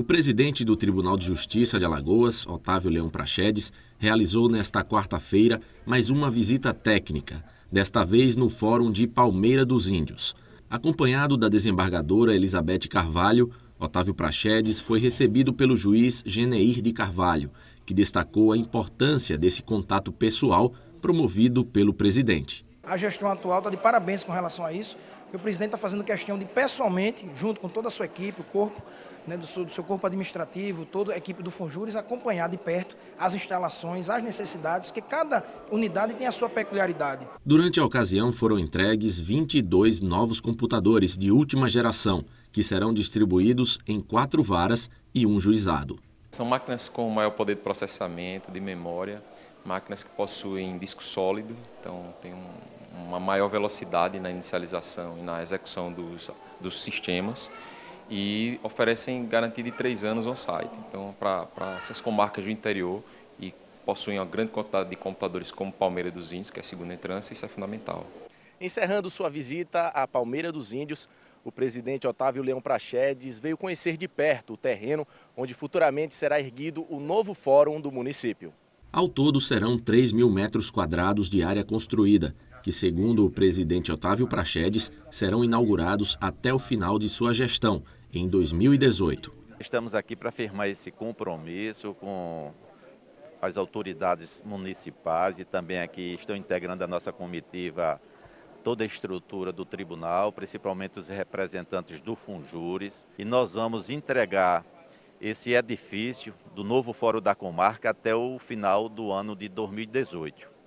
O presidente do Tribunal de Justiça de Alagoas, Otávio Leão Prachedes, realizou nesta quarta-feira mais uma visita técnica, desta vez no Fórum de Palmeira dos Índios. Acompanhado da desembargadora Elizabeth Carvalho, Otávio Prachedes foi recebido pelo juiz Geneir de Carvalho, que destacou a importância desse contato pessoal promovido pelo presidente. A gestão atual está de parabéns com relação a isso. O presidente está fazendo questão de pessoalmente, junto com toda a sua equipe, o corpo, né, do, seu, do, seu, corpo administrativo, toda a equipe do Funjures, acompanhar de perto as instalações, as necessidades, que cada unidade tem a sua peculiaridade. Durante a ocasião foram entregues 22 novos computadores de última geração, que serão distribuídos em quatro varas e um juizado. São máquinas com maior poder de processamento, de memória, máquinas que possuem disco sólido, então tem um, uma maior velocidade na inicialização e na execução dos, dos sistemas e oferecem garantia de três anos on-site. Então, para essas comarcas do interior e possuem uma grande quantidade de computadores como Palmeira dos Índios, que é a segunda entrância, isso é fundamental. Encerrando sua visita à Palmeira dos Índios, o presidente Otávio Leão Prachedes veio conhecer de perto o terreno onde futuramente será erguido o novo fórum do município. Ao todo, serão 3 mil metros quadrados de área construída, que, segundo o presidente Otávio Prachedes, serão inaugurados até o final de sua gestão, em 2018. Estamos aqui para firmar esse compromisso com as autoridades municipais e também aqui estão integrando a nossa comitiva toda a estrutura do tribunal, principalmente os representantes do Funjures, e nós vamos entregar esse edifício é do novo Fórum da Comarca até o final do ano de 2018.